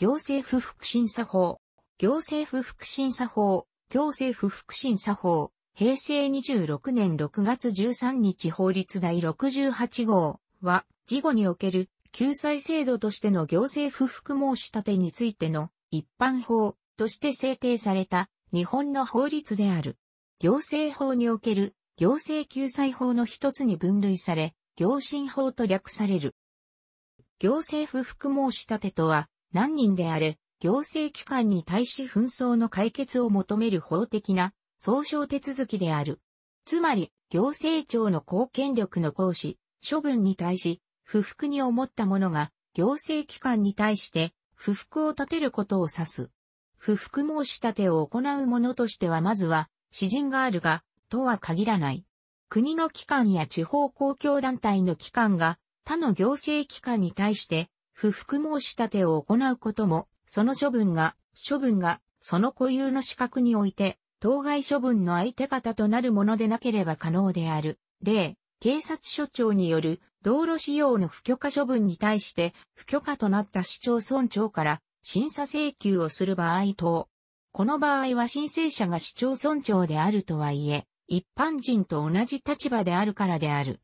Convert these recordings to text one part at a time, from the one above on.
行政不服審査法、行政不服審査法、行政不服審査法、平成26年6月13日法律第68号は、事後における救済制度としての行政不服申し立てについての一般法として制定された日本の法律である。行政法における行政救済法の一つに分類され、行進法と略される。行政不服申し立てとは、何人であれ、行政機関に対し紛争の解決を求める法的な、総称手続きである。つまり、行政庁の公権力の行使、処分に対し、不服に思った者が、行政機関に対して、不服を立てることを指す。不服申し立てを行う者としてはまずは、詩人があるが、とは限らない。国の機関や地方公共団体の機関が、他の行政機関に対して、不服申し立てを行うことも、その処分が、処分が、その固有の資格において、当該処分の相手方となるものでなければ可能である。例、警察署長による道路使用の不許可処分に対して不許可となった市町村長から審査請求をする場合等。この場合は申請者が市町村長であるとはいえ、一般人と同じ立場であるからである。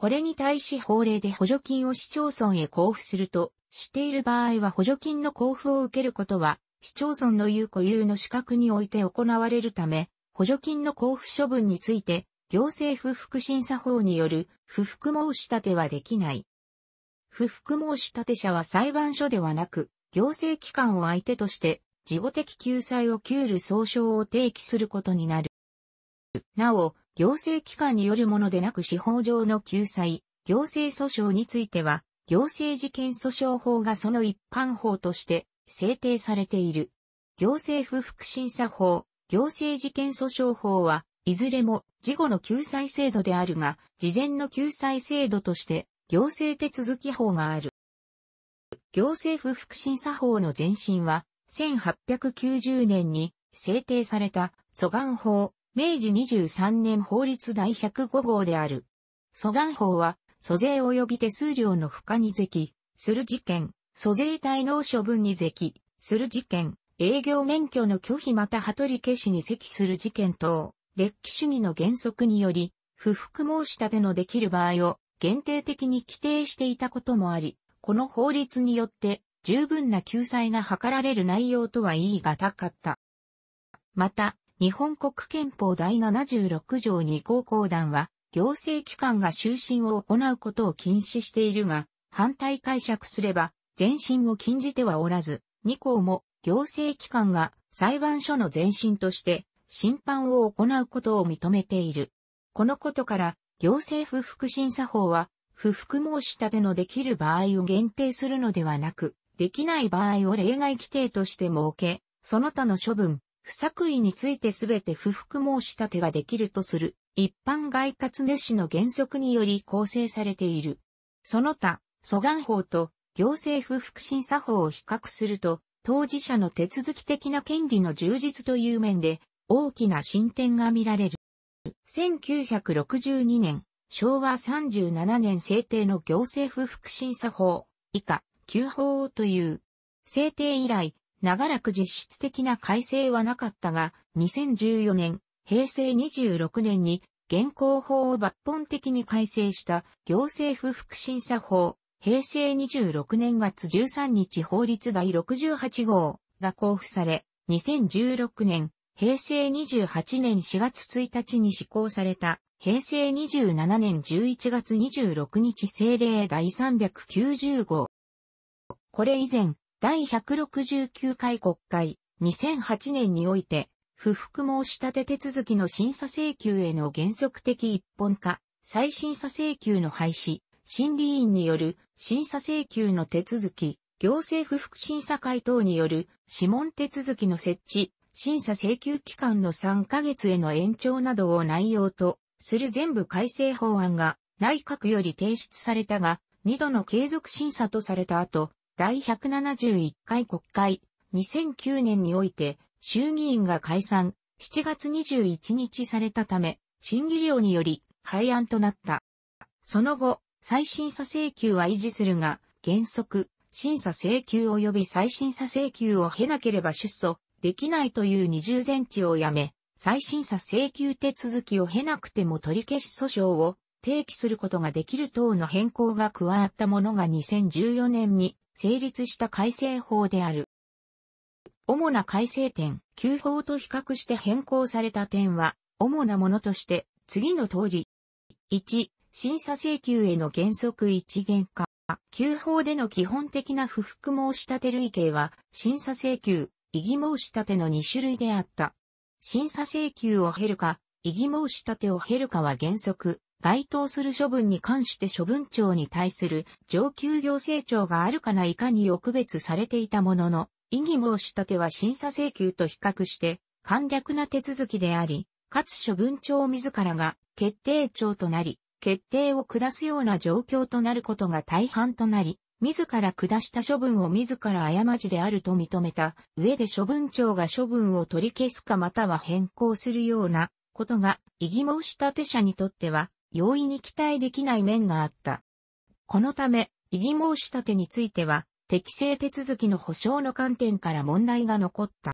これに対し法令で補助金を市町村へ交付するとしている場合は補助金の交付を受けることは市町村の有固有の資格において行われるため、補助金の交付処分について行政不服審査法による不服申し立てはできない。不服申し立て者は裁判所ではなく、行政機関を相手として、事後的救済を給る総称を提起することになる。なお、行政機関によるものでなく司法上の救済、行政訴訟については、行政事件訴訟法がその一般法として制定されている。行政不服審査法、行政事件訴訟法は、いずれも事後の救済制度であるが、事前の救済制度として行政手続き法がある。行政不服審査法の前身は、1890年に制定された、蘇岸法、明治23年法律第105号である。蘇元法は、租税及び手数料の付加に税する事件、租税滞納処分に税する事件、営業免許の拒否またと取消しに席する事件等、歴史主義の原則により、不服申し立てのできる場合を限定的に規定していたこともあり、この法律によって十分な救済が図られる内容とは言い難かった。また、日本国憲法第76条2項公団は、行政機関が就寝を行うことを禁止しているが、反対解釈すれば、前進を禁じてはおらず、2項も行政機関が裁判所の前進として審判を行うことを認めている。このことから、行政不服審査法は、不服申し立てのできる場合を限定するのではなく、できない場合を例外規定として設け、その他の処分、不作為についてすべて不服申し立てができるとする、一般外活主の原則により構成されている。その他、蘇願法と行政不服審査法を比較すると、当事者の手続き的な権利の充実という面で、大きな進展が見られる。1962年、昭和37年制定の行政不服審査法、以下、旧法という。制定以来、長らく実質的な改正はなかったが、2014年、平成26年に現行法を抜本的に改正した行政不服審査法、平成26年月13日法律第68号が交付され、2016年、平成28年4月1日に施行された、平成27年11月26日政令第390号。これ以前、第169回国会2008年において、不服申し立て手続きの審査請求への原則的一本化、再審査請求の廃止、審理員による審査請求の手続き、行政不服審査会等による諮問手続きの設置、審査請求期間の3ヶ月への延長などを内容とする全部改正法案が内閣より提出されたが、2度の継続審査とされた後、第171回国会、2009年において、衆議院が解散、7月21日されたため、審議料により、廃案となった。その後、再審査請求は維持するが、原則、審査請求及び再審査請求を経なければ出訴できないという二重前置をやめ、再審査請求手続きを経なくても取り消し訴訟を提起することができる等の変更が加わったものが2014年に成立した改正法である。主な改正点、旧法と比較して変更された点は、主なものとして、次の通り。1、審査請求への原則一元化。旧法での基本的な不服申し立て類型は、審査請求、異議申し立ての2種類であった。審査請求を経るか、異議申し立てを経るかは原則、該当する処分に関して処分庁に対する上級行政庁があるかないかに憶別されていたものの、異議申し立ては審査請求と比較して簡略な手続きであり、かつ処分庁自らが決定庁となり、決定を下すような状況となることが大半となり、自ら下した処分を自ら過ちであると認めた上で処分庁が処分を取り消すかまたは変更するようなことが異議申し立て者にとっては容易に期待できない面があった。このため、異議申し立てについては、適正手続きの保障の観点から問題が残った。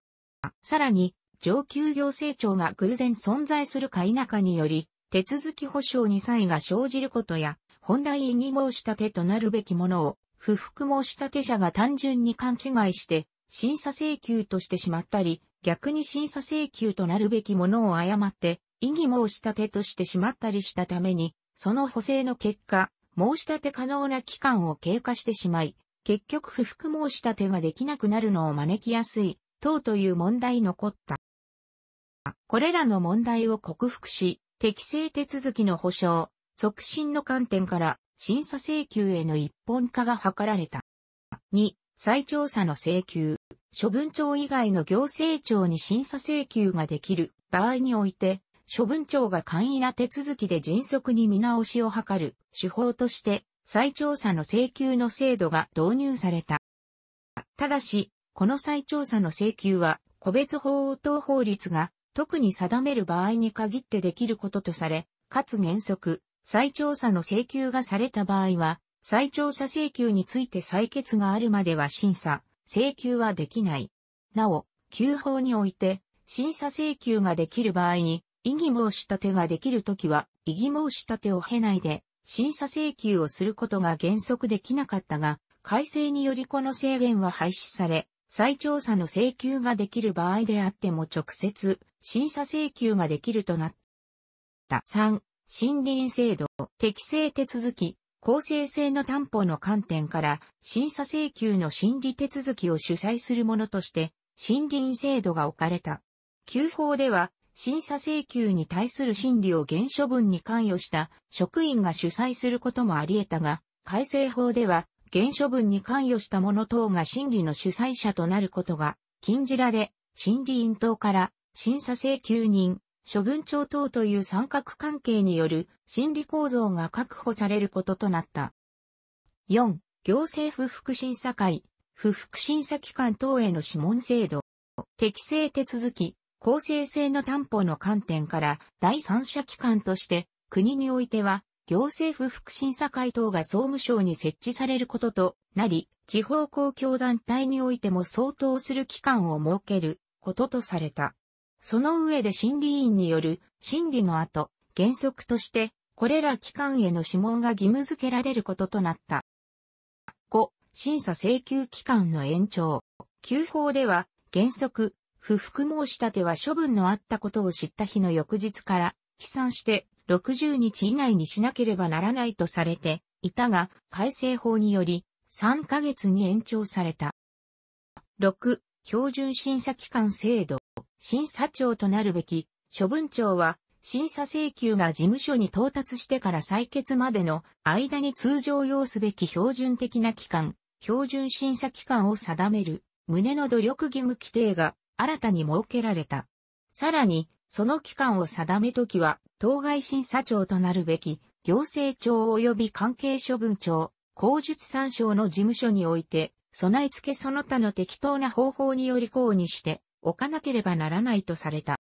さらに、上級行政庁が偶然存在するか否かにより、手続き保障に際が生じることや、本来異議申し立てとなるべきものを、不服申し立て者が単純に勘違いして、審査請求としてしまったり、逆に審査請求となるべきものを誤って、異議申し立てとしてしまったりしたために、その補正の結果、申し立て可能な期間を経過してしまい、結局不服申し立てができなくなるのを招きやすい、等という問題残った。これらの問題を克服し、適正手続きの保障、促進の観点から審査請求への一本化が図られた。2、再調査の請求。処分庁以外の行政庁に審査請求ができる場合において、処分庁が簡易な手続きで迅速に見直しを図る手法として再調査の請求の制度が導入された。ただし、この再調査の請求は個別法応答法律が特に定める場合に限ってできることとされ、かつ原則、再調査の請求がされた場合は、再調査請求について採決があるまでは審査、請求はできない。なお、旧法において、審査請求ができる場合に、異議申し立てができるときは、異議申し立てを経ないで、審査請求をすることが原則できなかったが、改正によりこの制限は廃止され、再調査の請求ができる場合であっても直接審査請求ができるとなった。3、森林制度、適正手続き、公正性の担保の観点から審査請求の審理手続きを主催するものとして森林制度が置かれた。旧法では審査請求に対する審理を減処分に関与した職員が主催することもあり得たが、改正法では、減処分に関与した者等が審理の主催者となることが禁じられ、審理員等から審査請求人、処分長等という三角関係による審理構造が確保されることとなった。4. 行政不服審査会、不服審査機関等への諮問制度。適正手続き、公正性の担保の観点から第三者機関として国においては行政府福審査会等が総務省に設置されることとなり、地方公共団体においても相当する機関を設けることとされた。その上で審理委員による審理の後、原則としてこれら機関への諮問が義務付けられることとなった。5、審査請求期間の延長。旧法では原則不服申し立ては処分のあったことを知った日の翌日から、飛散して60日以内にしなければならないとされていたが、改正法により3ヶ月に延長された。6、標準審査期間制度。審査庁となるべき、処分庁は、審査請求が事務所に到達してから採決までの間に通常要すべき標準的な期間、標準審査期間を定める、旨の努力義務規定が新たに設けられた。さらに、その期間を定めときは、当該審査庁となるべき、行政庁及び関係処分庁、公述参照の事務所において、備え付けその他の適当な方法により公にして、置かなければならないとされた。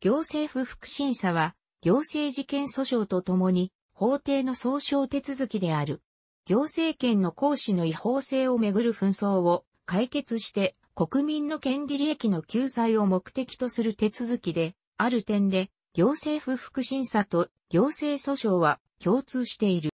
行政不服審査は、行政事件訴訟とともに、法廷の総称手続きである。行政権の行使の違法性をめぐる紛争を解決して国民の権利利益の救済を目的とする手続きで、ある点で、行政不服審査と行政訴訟は共通している。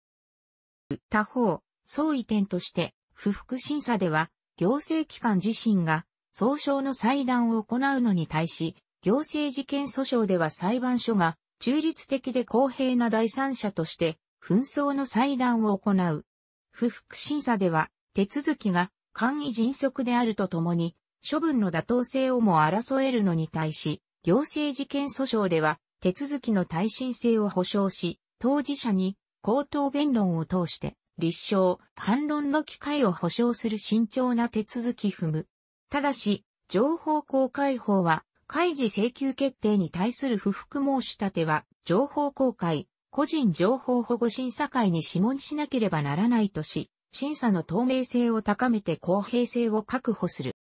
他方、相違点として、不服審査では、行政機関自身が、総称の裁断を行うのに対し、行政事件訴訟では裁判所が、中立的で公平な第三者として、紛争の裁断を行う。不服審査では、手続きが簡易迅速であるとともに、処分の妥当性をも争えるのに対し、行政事件訴訟では、手続きの耐震性を保障し、当事者に口頭弁論を通して、立証、反論の機会を保障する慎重な手続き踏む。ただし、情報公開法は、開示請求決定に対する不服申し立ては、情報公開、個人情報保護審査会に諮問しなければならないとし、審査の透明性を高めて公平性を確保する。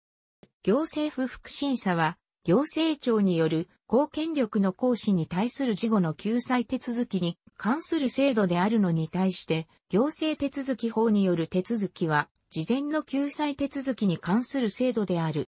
行政不服審査は、行政庁による公権力の行使に対する事後の救済手続きに関する制度であるのに対して、行政手続法による手続きは、事前の救済手続きに関する制度である。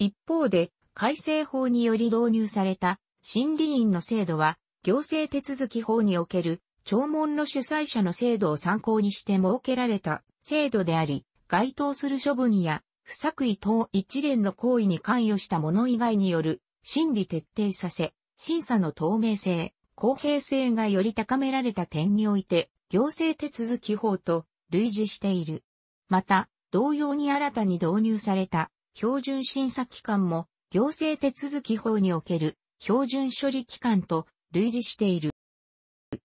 一方で、改正法により導入された、審理員の制度は、行政手続法における聴聞の主催者の制度を参考にして設けられた制度であり、該当する処分や不作為等一連の行為に関与した者以外による審理徹底させ、審査の透明性、公平性がより高められた点において、行政手続き法と類似している。また、同様に新たに導入された標準審査機関も行政手続き法における標準処理機関と類似している。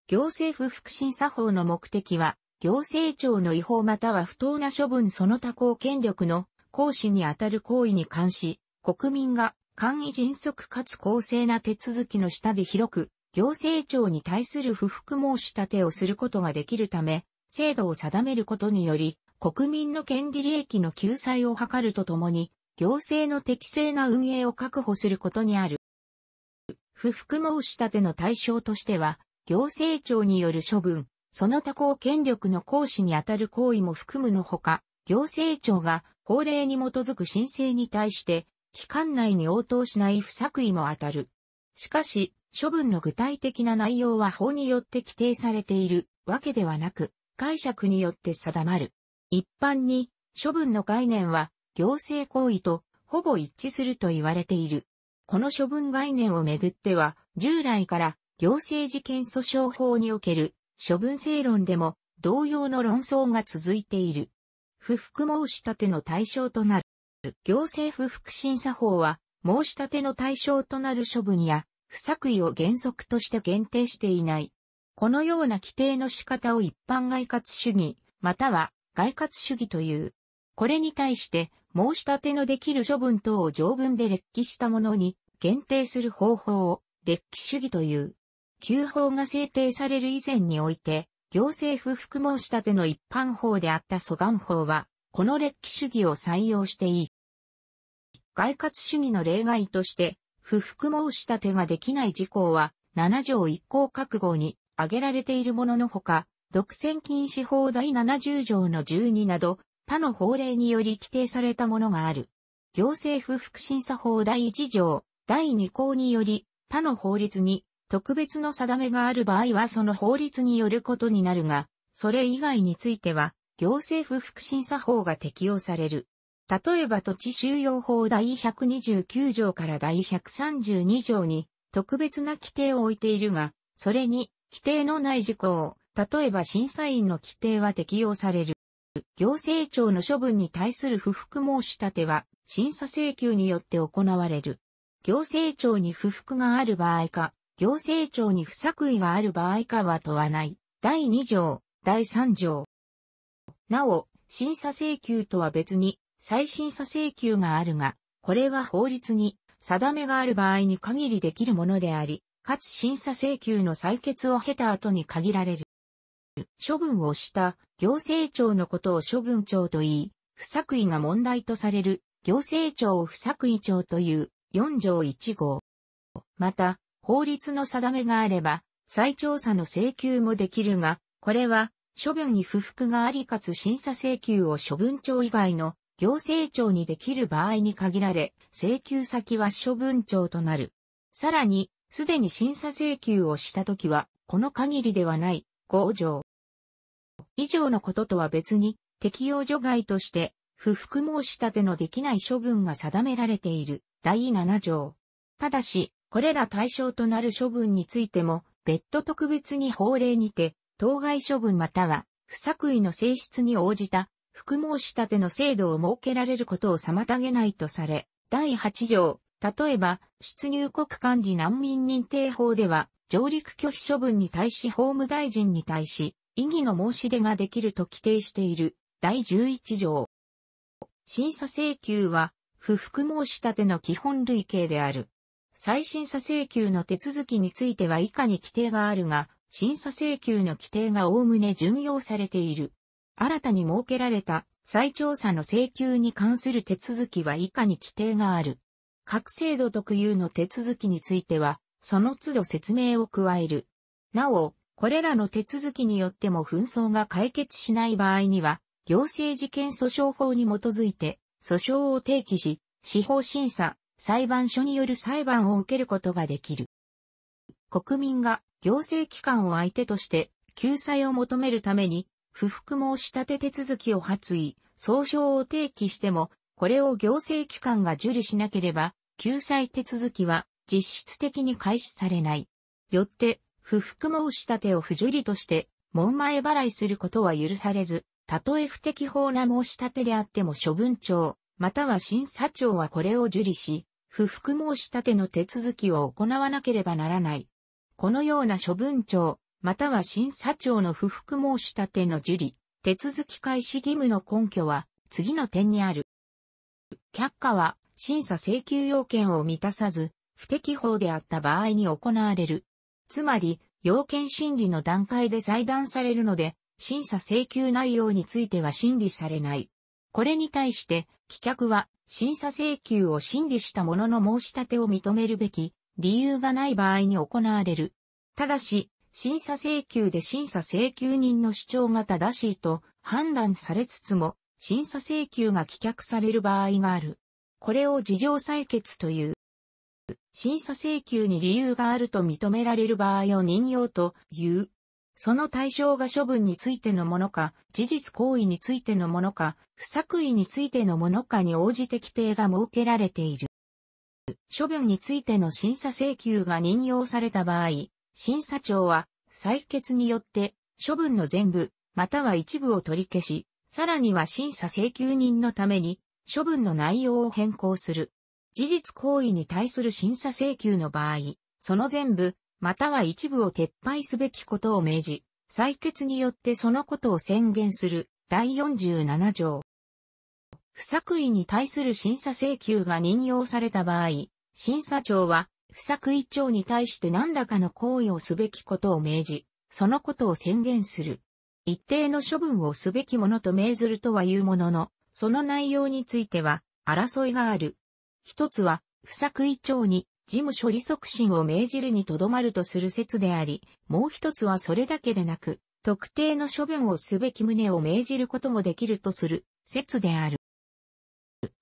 行政府副審査法の目的は、行政庁の違法または不当な処分その他公権力の行使にあたる行為に関し、国民が簡易迅速かつ公正な手続きの下で広く、行政庁に対する不服申し立てをすることができるため、制度を定めることにより、国民の権利利益の救済を図るとともに、行政の適正な運営を確保することにある。不服申し立ての対象としては、行政庁による処分、その他公権力の行使にあたる行為も含むのほか、行政庁が法令に基づく申請に対して、期間内に応答しない不作為もあたる。しかし、処分の具体的な内容は法によって規定されているわけではなく、解釈によって定まる。一般に、処分の概念は、行政行為とほぼ一致すると言われている。この処分概念をめぐっては、従来から行政事件訴訟法における処分正論でも同様の論争が続いている。不服申し立ての対象となる。行政不服審査法は申し立ての対象となる処分や不作為を原則として限定していない。このような規定の仕方を一般外活主義、または外活主義という。これに対して申し立てのできる処分等を条文で列記したものに限定する方法を列記主義という。旧法が制定される以前において、行政不服申し立ての一般法であった蘇願法は、この劣気主義を採用していい。外活主義の例外として、不服申し立てができない事項は、7条1項覚悟に挙げられているもののほか、独占禁止法第70条の12など、他の法令により規定されたものがある。行政不服審査法第1条、第2項により、他の法律に特別の定めがある場合はその法律によることになるが、それ以外については、行政不服審査法が適用される。例えば土地収容法第129条から第132条に特別な規定を置いているが、それに規定のない事項、例えば審査員の規定は適用される。行政庁の処分に対する不服申し立ては審査請求によって行われる。行政庁に不服がある場合か、行政庁に不作為がある場合かは問わない。第2条、第3条。なお、審査請求とは別に、再審査請求があるが、これは法律に定めがある場合に限りできるものであり、かつ審査請求の採決を経た後に限られる。処分をした行政庁のことを処分庁と言い、不作為が問題とされる行政庁を不作為庁という4条1号。また、法律の定めがあれば、再調査の請求もできるが、これは、処分に不服がありかつ審査請求を処分庁以外の行政庁にできる場合に限られ、請求先は処分庁となる。さらに、すでに審査請求をしたときは、この限りではない、5条。以上のこととは別に、適用除外として、不服申し立てのできない処分が定められている、第7条。ただし、これら対象となる処分についても、別途特別に法令にて、当該処分または、不作為の性質に応じた、複申し立ての制度を設けられることを妨げないとされ、第8条、例えば、出入国管理難民認定法では、上陸拒否処分に対し法務大臣に対し、異議の申し出ができると規定している、第11条。審査請求は、不服申し立ての基本類型である。再審査請求の手続きについては以下に規定があるが、審査請求の規定がおおむね順用されている。新たに設けられた再調査の請求に関する手続きは以下に規定がある。各制度特有の手続きについては、その都度説明を加える。なお、これらの手続きによっても紛争が解決しない場合には、行政事件訴訟法に基づいて訴訟を提起し、司法審査、裁判所による裁判を受けることができる。国民が行政機関を相手として救済を求めるために、不服申し立て手続きを発意、総称を提起しても、これを行政機関が受理しなければ、救済手続きは実質的に開始されない。よって、不服申し立てを不受理として、門前払いすることは許されず、たとえ不適法な申し立てであっても処分庁、または審査庁はこれを受理し、不服申し立ての手続きを行わなければならない。このような処分庁、または審査庁の不服申し立ての受理、手続き開始義務の根拠は、次の点にある。却下は、審査請求要件を満たさず、不適法であった場合に行われる。つまり、要件審理の段階で裁断されるので、審査請求内容については審理されない。これに対して、棄却は審査請求を審理した者のの申し立てを認めるべき理由がない場合に行われる。ただし、審査請求で審査請求人の主張が正しいと判断されつつも、審査請求が棄却される場合がある。これを事情採決という。審査請求に理由があると認められる場合を任用という。その対象が処分についてのものか、事実行為についてのものか、不作為についてのものかに応じて規定が設けられている。処分についての審査請求が任用された場合、審査庁は採決によって処分の全部、または一部を取り消し、さらには審査請求人のために処分の内容を変更する。事実行為に対する審査請求の場合、その全部、または一部を撤廃すべきことを命じ、採決によってそのことを宣言する第47条。不作為に対する審査請求が任用された場合、審査庁は不作為庁に対して何らかの行為をすべきことを命じ、そのことを宣言する。一定の処分をすべきものと命ずるとは言うものの、その内容については争いがある。一つは、不作為庁に事務処理促進を命じるにとどまるとする説であり、もう一つはそれだけでなく、特定の処分をすべき旨を命じることもできるとする説である。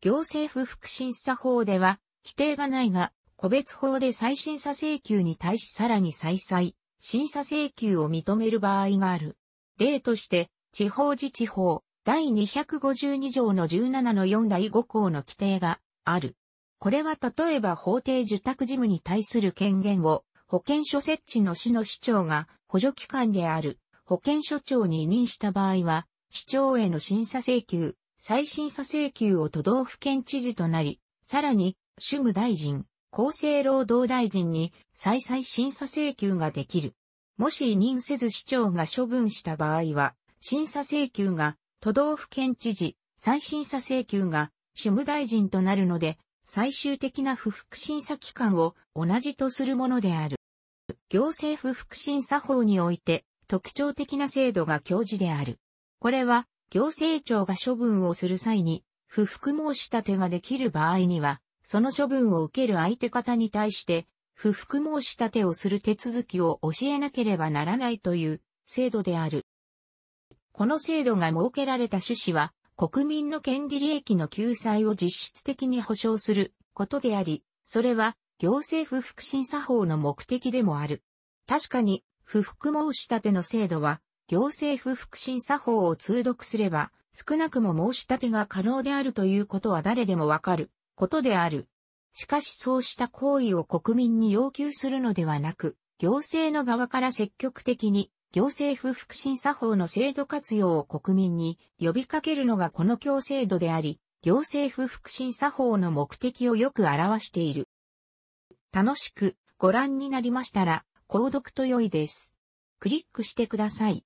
行政不服審査法では、規定がないが、個別法で再審査請求に対しさらに再々、審査請求を認める場合がある。例として、地方自治法、第252条の17の4第5項の規定がある。これは例えば法定受託事務に対する権限を保険所設置の市の市長が補助機関である保険所長に委任した場合は、市長への審査請求、再審査請求を都道府県知事となり、さらに、主務大臣、厚生労働大臣に再々審査請求ができる。もし委任せず市長が処分した場合は、審査請求が都道府県知事、再審査請求が主務大臣となるので、最終的な不服審査機関を同じとするものである。行政不服審査法において特徴的な制度が教示である。これは行政庁が処分をする際に不服申し立てができる場合には、その処分を受ける相手方に対して、不服申し立てをする手続きを教えなければならないという制度である。この制度が設けられた趣旨は、国民の権利利益の救済を実質的に保障することであり、それは行政不服審査法の目的でもある。確かに、不服申し立ての制度は、行政不服審査法を通読すれば、少なくも申し立てが可能であるということは誰でもわかることである。しかしそうした行為を国民に要求するのではなく、行政の側から積極的に行政府福審作法の制度活用を国民に呼びかけるのがこの強制度であり、行政府福審作法の目的をよく表している。楽しくご覧になりましたら、購読と良いです。クリックしてください。